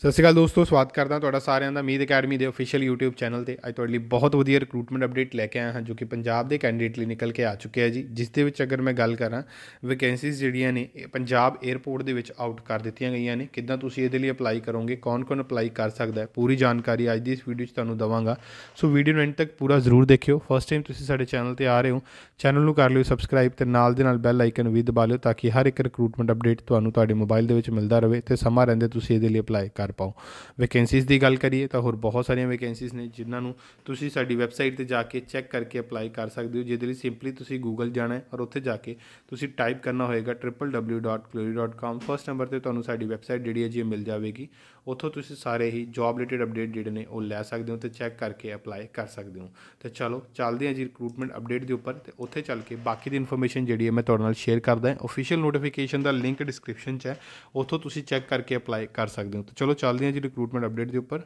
ਸਤਿ ਸ਼੍ਰੀ ਅਕਾਲ ਦੋਸਤੋ ਸਵਾਗਤ ਕਰਦਾ ਤੁਹਾਡਾ ਸਾਰਿਆਂ ਦਾ ਮੀਤ ਅਕੈਡਮੀ ਦੇ ਅਫੀਸ਼ੀਅਲ YouTube ਚੈਨਲ ਤੇ ਅੱਜ ਤੁਹਾਡੇ ਲਈ ਬਹੁਤ ਵਧੀਆ ਰਿਕਰੂਟਮੈਂਟ ਅਪਡੇਟ ਲੈ ਕੇ ਆਇਆ ਹਾਂ ਜੋ ਕਿ ਪੰਜਾਬ ਦੇ ਕੈਂਡੀਡੇਟ ਲਈ ਨਿਕਲ ਕੇ ਆ ਚੁੱਕਿਆ ਹੈ ਜੀ ਜਿਸ ਦੇ ਵਿੱਚ ਅਗਰ ਮੈਂ ਗੱਲ ਕਰਾਂ ਵੈਕੈਂਸੀਜ਼ ਜਿਹੜੀਆਂ ਨੇ ਪੰਜਾਬ 에ਅਰਪੋਰਟ ਦੇ ਵਿੱਚ ਆਊਟ ਕਰ ਦਿੱਤੀਆਂ ਗਈਆਂ ਨੇ ਕਿੱਦਾਂ ਤੁਸੀਂ ਇਹਦੇ ਲਈ ਅਪਲਾਈ ਕਰੋਗੇ ਕੌਣ-ਕੌਣ ਅਪਲਾਈ ਕਰ ਸਕਦਾ ਹੈ ਪੂਰੀ ਜਾਣਕਾਰੀ ਅੱਜ ਦੀ ਇਸ ਵੀਡੀਓ 'ਚ ਤੁਹਾਨੂੰ ਦਵਾਂਗਾ ਸੋ ਵੀਡੀਓ ਨੂੰ ਐਂਡ ਤੱਕ ਪੂਰਾ ਜ਼ਰੂਰ ਦੇਖਿਓ ਫਸਟ ਟਾਈਮ ਤੁਸੀਂ ਸਾਡੇ ਚੈਨਲ ਤੇ ਆ ਰਹੇ ਹੋ ਚੈਨਲ ਨੂੰ ਕਰ ਲਿਓ ਸਬਸਕ੍ਰਾਈਬ ਤੇ ਨਾਲ ਦੇ ਨਾਲ ਬੈਲ ਆਈਕਨ ਵੀ ਦਬਾ ਲਿਓ ਤਾਂ ਕਿ ਹਰ ਇੱਕ ਰਿਕਰੂਟਮੈਂਟ ਅਪਡੇਟ ਤੁਹਾਨੂੰ ਤੁਹਾਡੇ ਮੋਬਾਈਲ ਦੇ ਵਿੱਚ ਮਿਲਦਾ ਰਹੇ ਤੇ ਸਮਾਂ ਰਹਿੰਦੇ ਤੁਸੀਂ ਇਹਦੇ ਲਈ ਅਪਲਾਈ ਕਰ ਕਰ ਪਾਓ ਵੈਕੈਂਸੀਜ਼ ਦੀ ਗੱਲ ਕਰੀਏ ਤਾਂ ਹੋਰ ਬਹੁਤ ਸਾਰੀਆਂ ਵੈਕੈਂਸੀਜ਼ ਨੇ ਜਿਨ੍ਹਾਂ ਨੂੰ ਤੁਸੀਂ ਸਾਡੀ ਵੈਬਸਾਈਟ ਤੇ ਜਾ ਕੇ ਚੈੱਕ ਕਰਕੇ ਅਪਲਾਈ ਕਰ ਸਕਦੇ ਹੋ ਜਿਹਦੇ ਲਈ ਸਿੰਪਲੀ ਤੁਸੀਂ ਗੂਗਲ ਜਾਣਾ ਹੈ ਔਰ ਉੱਥੇ ਜਾ ਕੇ ਤੁਸੀਂ ਟਾਈਪ ਕਰਨਾ ਹੋਏਗਾ www.clory.com ਫਰਸਟ ਨੰਬਰ ਤੇ ਤੁਹਾਨੂੰ ਸਾਡੀ ਵੈਬਸਾਈਟ ਜਿਹੜੀ ਹੈ ਜੀ ਮਿਲ ਜਾਵੇਗੀ ਉੱਥੋਂ ਤੁਸੀਂ ਸਾਰੇ ਹੀ ਜੌਬ ਰਿਲੇਟਡ ਅਪਡੇਟ ਜਿਹੜੇ ਨੇ ਉਹ ਲੈ ਸਕਦੇ ਹੋ ਤੇ ਚੈੱਕ ਕਰਕੇ ਅਪਲਾਈ ਕਰ ਸਕਦੇ ਹੋ ਤੇ ਚਲੋ ਚੱਲਦੇ ਹਾਂ ਜੀ ਰਿਕਰੂਟਮੈਂਟ ਅਪਡੇਟ ਦੇ ਉੱਪਰ ਤੇ ਉੱਥੇ ਚੱਲ ਕੇ ਬਾਕੀ ਦੀ ਇਨਫੋਰਮੇਸ਼ਨ ਜਿਹੜੀ ਹੈ ਮੈਂ ਤੁਹਾਡੇ ਨਾਲ ਸ਼ੇਅਰ ਕਰਦਾ ਹਾਂ ਅਫੀਸ਼ੀਅਲ ਨੋਟੀਫਿਕੇਸ਼ਨ ਦਾ ਲਿੰਕ ਡਿਸਕ੍ਰਿਪਸ਼ਨ 'ਚ ਹੈ ਉੱਥੋਂ ਤੁਸੀਂ ਚੈੱਕ ਕਰਕੇ ਅਪਲਾਈ ਕਰ ਸਕਦੇ ਹੋ ਤੇ ਚਲੋ ਚੱਲਦੇ ਹਾਂ ਜੀ ਰਿਕਰੂਟਮੈਂਟ ਅਪਡੇਟ ਦੇ ਉੱਪਰ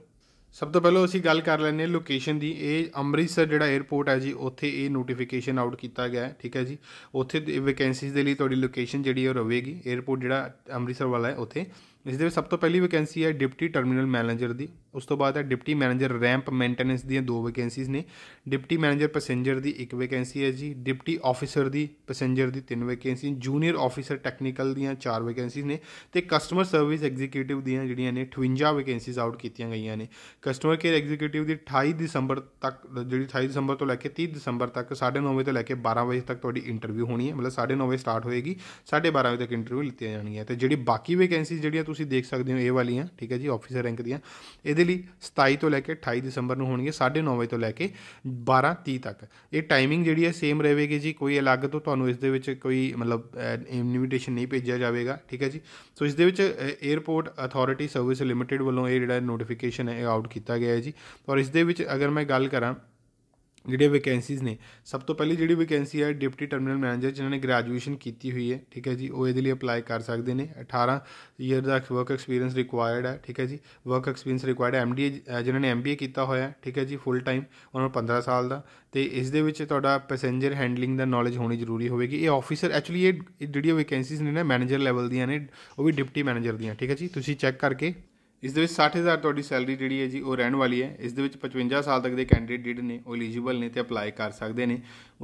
ਸਭ ਤੋਂ ਪਹਿਲਾਂ ਅਸੀਂ ਗੱਲ ਕਰ ਲੈਨੇ ਆ ਲੋਕੇਸ਼ਨ ਦੀ ਇਹ ਅੰਮ੍ਰਿਤਸਰ ਜਿਹੜਾ 에ਅਰਪੋਰਟ ਹੈ ਜੀ ਉੱਥੇ ਇਹ ਨੋਟੀਫਿਕੇਸ਼ਨ ਆਊਟ ਕੀਤਾ ਗਿਆ ਹੈ ਠੀਕ ਹੈ ਜੀ ਉੱਥੇ ਵੈਕੈਂਸੀਜ਼ ਦੇ ਲਈ ਤੁਹਾਡੀ ਲੋਕੇਸ਼ਨ ਜਿਹੜੀ ਉਹ ਰਹੇਗੀ 에ਅਰਪੋਰਟ ਜਿਹੜਾ ਅੰਮ੍ਰਿਤਸਰ ਵਾਲਾ ਹੈ ਉੱਥੇ ਇਸ ਦੇ ਵਿੱਚ ਸਭ ਤੋਂ ਪਹਿਲੀ ਵੈਕੈਂਸੀ ਹੈ ਡਿਪਟੀ ਟਰਮੀਨਲ ਮੈਨੇਜਰ ਦੀ ਉਸ ਤੋਂ ਬਾਅਦ ਹੈ ਡਿਪਟੀ ਮੈਨੇਜਰ ਰੈਂਪ ਮੇਨਟੇਨੈਂਸ ਦੀਆਂ ਦੋ ਵੈਕੈਂਸੀਆਂ ਨੇ ਡਿਪਟੀ ਮੈਨੇਜਰ ਪੈਸੇਂਜਰ ਦੀ ਇੱਕ ਵੈਕੈਂਸੀ ਹੈ ਜੀ ਡਿਪਟੀ ਆਫੀਸਰ ਦੀ ਪੈਸੇਂਜਰ ਦੀ ਤਿੰਨ ਵੈਕੈਂਸੀ ਜੂਨੀਅਰ ਆਫੀਸਰ ਟੈਕਨੀਕਲ ਦੀਆਂ ਚਾਰ ਵੈਕੈਂਸੀਆਂ ਨੇ ਤੇ ਕਸਟਮਰ ਸਰਵਿਸ ਐਗਜ਼ੀਕਿਊਟਿਵ ਦੀਆਂ ਜਿਹੜੀਆਂ ਨੇ 58 ਵੈਕੈਂਸੀਆਂ ਆਊਟ ਕੀਤੀਆਂ ਗਈਆਂ ਨੇ ਕਸਟਮਰ ਕੇਅਰ ਐਗਜ਼ੀਕਿਊਟਿਵ ਦੀ 28 ਦਸੰਬਰ ਤੱਕ ਜਿਹੜੀ 28 ਦਸੰਬਰ ਤੋਂ ਲੈ ਕੇ 30 ਦਸੰਬਰ ਤੱਕ 9:30 ਵਜੇ ਤੋਂ ਲੈ ਕੇ 12 ਵਜੇ ਤੱਕ ਤੁਹਾਡੀ ਇੰਟਰਵਿਊ ਹੋਣੀ ਹੈ ਮਤਲਬ 9:30 ਵਜੇ ਸਟਾਰਟ ਹੋਏਗੀ 12:30 ਵਜੇ ਤੱਕ ਇੰਟਰਵਿਊ ਲਿੱਤੀਆਂ ਜਾਣਗੀਆਂ ਤੇ ਜਿਹੜੀ ਬਾਕੀ ਵੈਕੈਂਸੀਆਂ ਜਿਹੜੀਆਂ ਤੁਸੀਂ ਦੇਖ ਸਕਦੇ ਹੋ ਇਹ ਵਾਲੀਆਂ ਠੀਕ ਹੈ ਜੀ ਆਫੀਸਰ ਰੈਂਕ ਦੀਆਂ ਇਹਦੇ ਦੇ ਲਈ 27 ਤੋਂ ਲੈ ਕੇ 28 ਦਸੰਬਰ ਨੂੰ ਹੋਣਗੇ 9:30 ਵਜੇ ਤੋਂ ਲੈ ਕੇ 12:30 ਤੱਕ ਇਹ ਟਾਈਮਿੰਗ ਜਿਹੜੀ ਹੈ ਸੇਮ ਰਹੇਗੀ ਜੀ ਕੋਈ ਅਲੱਗ ਤੋਂ ਤੁਹਾਨੂੰ ਇਸ ਦੇ ਵਿੱਚ ਕੋਈ ਮਤਲਬ ਇਨਵੀਟੇਸ਼ਨ ਨਹੀਂ ਭੇਜਿਆ ਜਾਵੇਗਾ ਠੀਕ ਹੈ ਜੀ ਸੋ ਇਸ ਦੇ ਵਿੱਚ 에ਅਰਪੋਰਟ ਅਥਾਰਟੀ ਸਰਵਿਸ ਲਿਮਟਿਡ ਵੱਲੋਂ ਇਹ ਜਿਹੜਾ ਨੋਟੀਫਿਕੇਸ਼ਨ ਹੈ ਇਹ ਆਊਟ ਕੀਤਾ ਗਿਆ ਹੈ ਜੀ ਔਰ ਇਸ ਦੇ ਵਿੱਚ ਅਗਰ ਮੈਂ ਗੱਲ ਕਰਾਂ ਜਿਹੜੀਆਂ ਵੈਕੈਂਸੀਜ਼ ਨੇ ਸਭ ਤੋਂ ਪਹਿਲੀ ਜਿਹੜੀ ਵੈਕੈਂਸੀ ਹੈ ਡਿਪਟੀ ਟਰਮੀਨਲ ਮੈਨੇਜਰ ਜਿਨ੍ਹਾਂ ਨੇ ਗ੍ਰੈਜੂਏਸ਼ਨ ਕੀਤੀ ਹੋਈ ਹੈ ਠੀਕ ਹੈ ਜੀ ਉਹ ਇਹਦੇ ਲਈ ਅਪਲਾਈ ਕਰ ਸਕਦੇ ਨੇ 18 ਈਅਰ ਦਾ ਵਰਕ ਐਕਸਪੀਰੀਅੰਸ ਰਿਕੁਆਇਰਡ ਹੈ ਠੀਕ ਹੈ ਜੀ ਵਰਕ ਐਕਸਪੀਰੀਅੰਸ ਰਿਕੁਆਇਰਡ ਐਮਡੀ ਜਿਨ੍ਹਾਂ ਨੇ ਐਮਬੀਏ ਕੀਤਾ ਹੋਇਆ ਹੈ ਠੀਕ ਹੈ ਜੀ ਫੁੱਲ ਟਾਈਮ ਉਹਨਾਂ ਨੂੰ 15 ਸਾਲ ਦਾ ਤੇ ਇਸ ਦੇ ਵਿੱਚ ਤੁਹਾਡਾ ਪੈਸੇਂਜਰ ਹੈਂਡਲਿੰਗ ਦਾ ਨੌਲੇਜ ਹੋਣੀ ਜ਼ਰੂਰੀ ਹੋਵੇਗੀ ਇਹ ਆਫੀਸਰ ਐਕਚੁਅਲੀ ਇਹ ਜਿਹੜੀਆਂ ਵੈਕੈਂਸੀਜ਼ ਨੇ ਨਾ ਮੈਨੇਜਰ ਲੈਵਲ ਦੀਆਂ ਨੇ ਉਹ ਵੀ ਡਿਪਟੀ ਮੈਨੇਜਰ ਦੀਆਂ ਠੀਕ ਹੈ ਜੀ ਤੁਸੀਂ ਚੈੱਕ ਕਰਕੇ ਇਸ ਦੇ ਵਿੱਚ 60000 ਤੁਹਾਡੀ ਸੈਲਰੀ ਜਿਹੜੀ ਹੈ ਜੀ ਉਹ ਰਹਿਣ ਵਾਲੀ ਹੈ ਇਸ ਦੇ ਵਿੱਚ 55 ਸਾਲ ਤੱਕ ਦੇ ਕੈਂਡੀਡੇਟ ਜਿਹੜੇ ਨੇ ਐਲੀਜੀਬਲ ਨੇ ਤੇ ਅਪਲਾਈ ਕਰ ਸਕਦੇ ਨੇ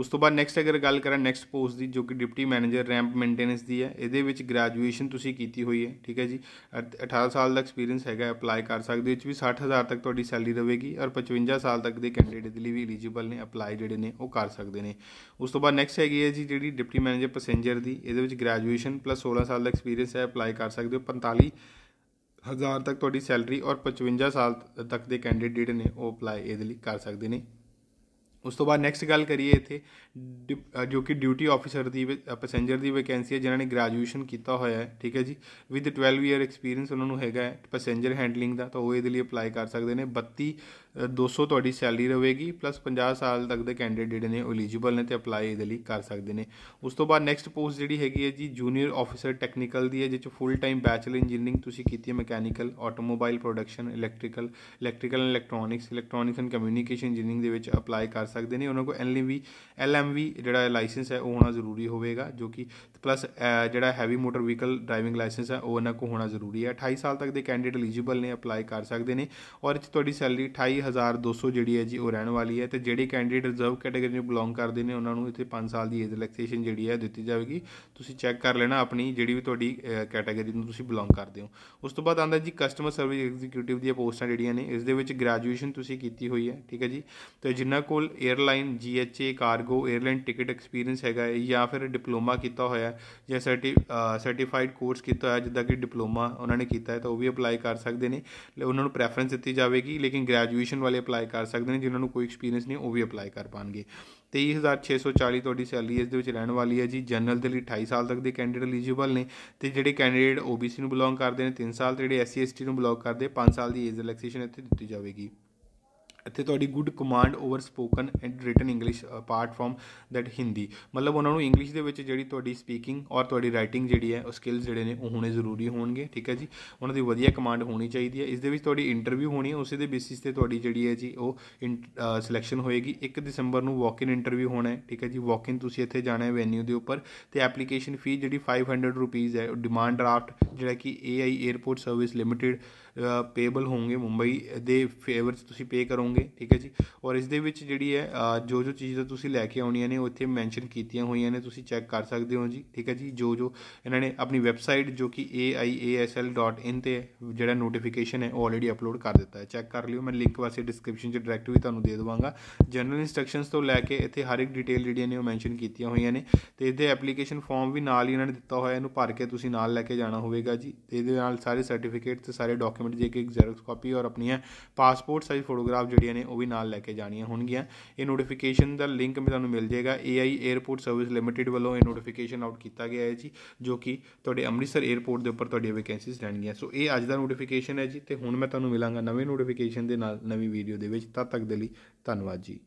ਉਸ ਤੋਂ ਬਾਅਦ ਨੈਕਸਟ ਅਗਰ ਗੱਲ ਕਰਾਂ ਨੈਕਸਟ ਪੋਸਟ ਦੀ ਜੋ ਕਿ ਡਿਪਟੀ ਮੈਨੇਜਰ ਰੈਂਪ ਮੇਨਟੇਨੈਂਸ ਦੀ ਹੈ ਇਹਦੇ ਵਿੱਚ ਗ੍ਰੈਜੂਏਸ਼ਨ ਤੁਸੀਂ ਕੀਤੀ ਹੋਈ ਹੈ ਠੀਕ ਹੈ ਜੀ 18 ਸਾਲ ਦਾ ਐਕਸਪੀਰੀਅੰਸ ਹੈਗਾ ਅਪਲਾਈ ਕਰ ਸਕਦੇ ਵਿੱਚ ਵੀ 60000 ਤੱਕ ਤੁਹਾਡੀ ਸੈਲਰੀ ਰਹੇਗੀ ਔਰ 55 ਸਾਲ ਤੱਕ ਦੇ ਕੈਂਡੀਡੇਟ ਦੇ ਲਈ ਵੀ ਐਲੀਜੀਬਲ ਨੇ ਅਪਲਾਈ ਜਿਹੜੇ ਨੇ ਉਹ ਕਰ ਸਕਦੇ ਨੇ ਉਸ ਤੋਂ ਬਾਅਦ ਨੈਕਸਟ ਹੈਗੀ ਹੈ ਜੀ ਜਿਹੜੀ ਡਿਪਟੀ ਮੈਨੇਜਰ ਪੈਸੇਂਜਰ ਦੀ ਇਹਦੇ ਵਿੱਚ ਗ੍ਰੈਜੂਏਸ਼ਨ ਪਲੱਸ 16 ਸਾਲ ਦਾ ਐਕਸਪੀਰੀਅੰਸ ਹੈ ਅਪਲਾਈ ਕਰ ਸਕਦੇ ਹੋ 45 ਹਜ਼ਾਰ ਤੱਕ ਤੁਹਾਡੀ ਸੈਲਰੀ ਔਰ 55 ਸਾਲ ਤੱਕ ਦੇ ਕੈਂਡੀਡੇਟ ਨੇ ਉਹ ਅਪਲਾਈ ਇਹਦੇ ਲਈ ਕਰ ਸਕਦੇ ਨੇ ਉਸ ਤੋਂ ਬਾਅਦ ਨੈਕਸਟ ਗੱਲ ਕਰੀਏ ਇੱਥੇ ਜੋ ਕਿ ਡਿਊਟੀ ਆਫੀਸਰ ਦੀ ਪੈਸੇਂਜਰ ਦੀ ਵੈਕੈਂਸੀ ਹੈ ਜਿਨ੍ਹਾਂ ਨੇ ਗ੍ਰੈਜੂਏਸ਼ਨ ਕੀਤਾ ਹੋਇਆ ਹੈ ਠੀਕ ਹੈ ਜੀ ਵਿਦ 12 ਇਅਰ ਐਕਸਪੀਰੀਅੰਸ ਉਹਨਾਂ ਨੂੰ ਹੈਗਾ ਹੈ ਪੈਸੇਂਜਰ ਹੈਂਡਲਿੰਗ ਦਾ ਤਾਂ ਉਹ ਇਹਦੇ ਲਈ ਅਪਲਾਈ ਕਰ ਸਕਦੇ ਨੇ 32 200 ਤੁਹਾਡੀ ਸੈਲਰੀ ਰਹੇਗੀ ਪਲੱਸ 50 ਸਾਲ ਤੱਕ ਦੇ ਕੈਂਡੀਡੇਟ ਨੇ ਐਲੀਜੀਬਲ ਨੇ ਤੇ ਅਪਲਾਈ ਇਹਦੇ ਲਈ ਕਰ ਸਕਦੇ ਨੇ ਉਸ ਤੋਂ ਬਾਅਦ ਨੈਕਸਟ ਪੋਸਟ ਜਿਹੜੀ ਹੈਗੀ ਹੈ ਜੀ ਜੂਨੀਅਰ ਆਫੀਸਰ ਟੈਕਨੀਕਲ ਦੀ ਹੈ ਜਿਸ ਚ ਫੁੱਲ ਟਾਈਮ ਬੈਚਲਰ ਇੰਜੀਨੀਅਰਿੰਗ ਤੁਸੀਂ ਕੀਤੀ ਹੈ mechanical automobile production electrical electrical and electronics electronics and communication engineering ਦੇ ਵਿੱਚ ਅਪਲਾਈ ਕਰ ਸਕਦੇ ਨੇ ਉਹਨਾਂ ਕੋਲ ਐਲਐਮਵੀ ਐਲਐਮਵੀ ਜਿਹੜਾ ਲਾਇਸੈਂਸ ਹੈ ਉਹ ਹੋਣਾ ਜ਼ਰੂਰੀ ਹੋਵੇਗਾ ਜੋ ਕਿ ਪਲੱਸ ਜਿਹੜਾ heavy motor vehicle driving licence ਹੈ ਉਹ ਉਹਨਾਂ ਕੋ ਹੋਣਾ ਜ਼ਰੂਰੀ ਹੈ 28 ਸਾਲ ਤੱਕ ਦੇ ਕੈਂਡੀਡੇਟ ਐਲੀਜੀਬਲ ਨੇ ਅਪਲਾਈ ਕਰ ਸਕਦੇ ਨੇ ਔਰ ਇੱਥੇ ਤੁਹਾਡੀ ਸੈਲਰੀ 28200 ਜਿਹੜੀ ਹੈ ਜੀ ਉਹ ਰਹਿਣ ਵਾਲੀ ਹੈ ਤੇ ਜਿਹੜੇ ਕੈਂਡੀਡੇਟ ਰਿਜ਼ਰਵ ਕੈਟਾਗਰੀ ਨੂੰ ਬਿਲੋਂਗ ਕਰਦੇ ਨੇ ਉਹਨਾਂ ਨੂੰ ਇੱਥੇ 5 ਸਾਲ ਦੀ ਏਜ ਰਿਲੈਕਸੇਸ਼ਨ ਜਿਹੜੀ ਹੈ ਦਿੱਤੀ ਜਾਵੇਗੀ ਤੁਸੀਂ ਚੈੱਕ ਕਰ ਲੈਣਾ ਆਪਣੀ ਜਿਹੜੀ ਵੀ ਤੁਹਾਡੀ ਕੈਟਾਗਰੀ ਨੂੰ ਤੁਸੀਂ ਬਿਲੋਂਗ ਕਰਦੇ ਹੋ ਉਸ ਤੋਂ ਬਾਅਦ ਆਂਦਾ ਜੀ ਕਸਟਮਰ ਸਰਵਿਸ ਐਗਜ਼ੀਕਿਊਟਿਵ ਦੀਆਂ ਪੋਸਟਾਂ ਜਿਹੜੀਆਂ ਨੇ ਇਸ ਦੇ ਵਿੱਚ ਗ੍ਰੈਜੂਏਸ਼ਨ ਤੁਸੀਂ ਕੀਤੀ ਹੋਈ ਹੈ ਠੀਕ ਹੈ ਜੀ ਤੇ ਜਿਨ੍ਹਾਂ ਕੋਲ airline GHA cargo airline ticket experience ਹੈਗਾ ਜਾਂ ਫਿਰ ਡਿਪਲੋਮਾ ਕੀਤਾ ਹੋਇਆ ਜਾਂ ਸਰਟੀ ਸਰਟੀਫਾਈਡ ਕੋਰਸ ਕੀਤਾ ਹੋਇਆ ਜਿੱਦਾਂ ਕਿ ਡਿਪਲੋਮਾ ਉਹਨਾਂ ਨੇ ਕੀਤਾ ਹੈ ਤਾਂ ਉਹ ਵੀ ਅਪਲਾਈ ਕਰ ਸਕਦੇ ਨੇ ਉਹਨਾਂ ਨੂੰ ਪ੍ਰੈਫਰੈਂਸ ਦਿੱਤੀ ਜਾਵੇਗੀ ਲੇਕਿਨ ਗ੍ਰੈਜੂਏਸ਼ਨ ਵਾਲੇ ਅਪਲਾਈ ਕਰ ਸਕਦੇ ਨੇ ਜਿਨ੍ਹਾਂ ਨੂੰ ਕੋਈ ਐਕਸਪੀਰੀਅੰਸ ਨਹੀਂ ਉਹ ਵੀ ਅਪਲਾਈ ਕਰ ਪਾਣਗੇ 23640 ਤੁਹਾਡੀ ਸੈਲਰੀ ਇਸ ਦੇ ਵਿੱਚ ਰਹਿਣ ਵਾਲੀ ਹੈ ਜੀ ਜਨਰਲ ਦੇ ਲਈ 28 ਸਾਲ ਤੱਕ ਦੇ ਕੈਂਡੀਡੇਟ ਐਲੀਜੀਬਲ ਨੇ ਤੇ ਜਿਹੜੇ ਕੈਂਡੀਡੇਟ OBC ਨੂੰ ਬਿਲੋਂਗ ਕਰਦੇ ਨੇ 3 ਸਾਲ ਤੇ ਜਿਹੜੇ SC e ST ਨੂੰ ਬਿਲੋਂਗ ਕਰਦੇ 5 ਸਾਲ ਦੀ ਏਜ ਰਿਲੈਕਸੇਸ਼ਨ ਇੱਥੇ ਦਿੱਤੀ ਜਾਵੇਗੀ ਇੱਥੇ ਤੁਹਾਡੀ good command over spoken and written English apart from that Hindi ਮਤਲਬ ਉਹਨਾਂ ਨੂੰ ਇੰਗਲਿਸ਼ ਦੇ ਵਿੱਚ ਜਿਹੜੀ ਤੁਹਾਡੀ ਸਪੀਕਿੰਗ ਔਰ ਤੁਹਾਡੀ ਰਾਈਟਿੰਗ ਜਿਹੜੀ ਹੈ ਉਹ ਸਕਿੱਲਸ ਜਿਹੜੇ ਨੇ ਉਹ ਹੋਣੇ ਜ਼ਰੂਰੀ ਹੋਣਗੇ ਠੀਕ ਹੈ ਜੀ ਉਹਨਾਂ ਦੀ ਵਧੀਆ ਕਮਾਂਡ ਹੋਣੀ ਚਾਹੀਦੀ ਹੈ ਇਸ ਦੇ ਵਿੱਚ ਤੁਹਾਡੀ ਇੰਟਰਵਿਊ ਹੋਣੀ ਹੈ ਉਸੇ ਦੇ ਬੇਸਿਸ ਤੇ ਤੁਹਾਡੀ ਜਿਹੜੀ ਹੈ ਜੀ ਉਹ ਸਿਲੈਕਸ਼ਨ ਹੋਏਗੀ 1 ਦਸੰਬਰ ਨੂੰ ਵਾਕ ਇਨ ਇੰਟਰਵਿਊ ਹੋਣਾ ਹੈ ਠੀਕ ਹੈ ਜੀ ਵਾਕ ਇਨ ਤੁਸੀਂ ਇੱਥੇ ਜਾਣਾ ਹੈ ਵੈਨਿਊ ਦੇ ਉੱਪਰ ਤੇ ਐਪਲੀਕੇਸ਼ਨ ਫੀ ਜਿਹੜੀ 500 ਰੁਪਏ ਹੈ ਡਿਮਾਂਡ ਡਰਾਫਟ ਜਿਹੜਾ ਕਿ AI airport service limited payable Mumbai ਮੁੰਬਈ ਦੇ ਫੇਵਰਸ ਤੁਸੀਂ ਪੇ ਕਰੋ ਪਾਉਂਗੇ ਠੀਕ ਹੈ ਜੀ ਔਰ ਇਸ ਦੇ ਵਿੱਚ ਜਿਹੜੀ ਹੈ ਜੋ ਜੋ ਚੀਜ਼ਾਂ ਤੁਸੀਂ ਲੈ ਕੇ ਆਉਣੀਆਂ ਨੇ ਉਹ ਇੱਥੇ ਮੈਂਸ਼ਨ ਕੀਤੀਆਂ ਹੋਈਆਂ ਨੇ ਤੁਸੀਂ ਚੈੱਕ ਕਰ ਸਕਦੇ ਹੋ ਜੀ ਠੀਕ ਹੈ ਜੀ ਜੋ ਜੋ ਇਹਨਾਂ ਨੇ ਆਪਣੀ ਵੈਬਸਾਈਟ ਜੋ ਕਿ aiasl.in ਤੇ ਜਿਹੜਾ ਨੋਟੀਫਿਕੇਸ਼ਨ ਹੈ ਉਹ ਆਲਰੇਡੀ ਅਪਲੋਡ ਕਰ ਦਿੱਤਾ ਹੈ ਚੈੱਕ ਕਰ ਲਿਓ ਮੈਂ ਲਿੰਕ ਵਾਸਤੇ ਡਿਸਕ੍ਰਿਪਸ਼ਨ 'ਚ ਡਾਇਰੈਕਟ ਵੀ ਤੁਹਾਨੂੰ ਦੇ ਦਵਾਂਗਾ ਜਨਰਲ ਇਨਸਟਰਕਸ਼ਨਸ ਤੋਂ ਲੈ ਕੇ ਇੱਥੇ ਹਰ ਇੱਕ ਡਿਟੇਲ ਜਿਹੜੀਆਂ ਨੇ ਉਹ ਮੈਂਸ਼ਨ ਕੀਤੀਆਂ ਹੋਈਆਂ ਨੇ ਤੇ ਇਹਦੇ ਐਪਲੀਕੇਸ਼ਨ ਫਾਰਮ ਵੀ ਨਾਲ ਹੀ ਇਹਨਾਂ ਨੇ ਦਿੱਤਾ ਹੋਇਆ ਇਹਨੂੰ ਭਰ ਕੇ ਤੁਸੀਂ ਨਾਲ ਲੈ ਕੇ ਜਾਣਾ ਹੋਵੇਗਾ ਜੀ ਤੇ ਇਹਦੇ ਨਾਲ ਸਾਰੇ ਸਰਟੀਫਿਕੇਟ ਤੇ ਸਾਰੇ ਡਾਕੂਮੈਂਟ ਜੇ ਕਿ ਜ਼ੈਰੋਕਸ ਕਾਪੀ ਔਰ ਹੈ ਪਾਸਪੋਰਟ ਸਾਈਜ਼ ਫੋਟੋਗ੍ਰਾਫ ਜਿਹੜੀਆਂ ਨੇ ਉਹ ਵੀ ਨਾਲ ਲੈ ਕੇ ਜਾਣੀਆਂ ਹੋਣਗੀਆਂ ਇਹ ਨੋਟੀਫਿਕੇਸ਼ਨ ਦਾ ਲਿੰਕ ਮੈਂ ਤੁਹਾਨੂੰ ਮਿਲ ਜਾਏਗਾ AI 에ਅਰਪੋਰਟ ਸਰਵਿਸ ਲਿਮਟਿਡ ਵੱਲੋਂ ਇਹ ਨੋਟੀਫਿਕੇਸ਼ਨ ਆਊਟ ਕੀਤਾ ਗਿਆ ਹੈ ਜੀ ਜੋ ਕਿ ਤੁਹਾਡੇ ਅੰਮ੍ਰਿਤਸਰ 에ਅਰਪੋਰਟ ਦੇ ਉੱਪਰ ਤੁਹਾਡੀਆਂ ਵੈਕੈਂਸੀਜ਼ ਰਹਿਣਗੀਆਂ ਸੋ ਇਹ ਅੱਜ ਦਾ ਨੋਟੀਫਿਕੇਸ਼ਨ ਹੈ ਜੀ ਤੇ ਹੁਣ ਮੈਂ ਤੁਹਾਨੂੰ ਮਿਲਾਂਗਾ ਨਵੇਂ ਨੋਟੀਫਿਕੇਸ਼ਨ ਦੇ ਨਾਲ ਨਵੀਂ ਵੀਡੀਓ ਦੇ ਵਿੱਚ ਤਦ ਤੱਕ ਦੇ ਲਈ ਧੰਨਵਾਦ ਜੀ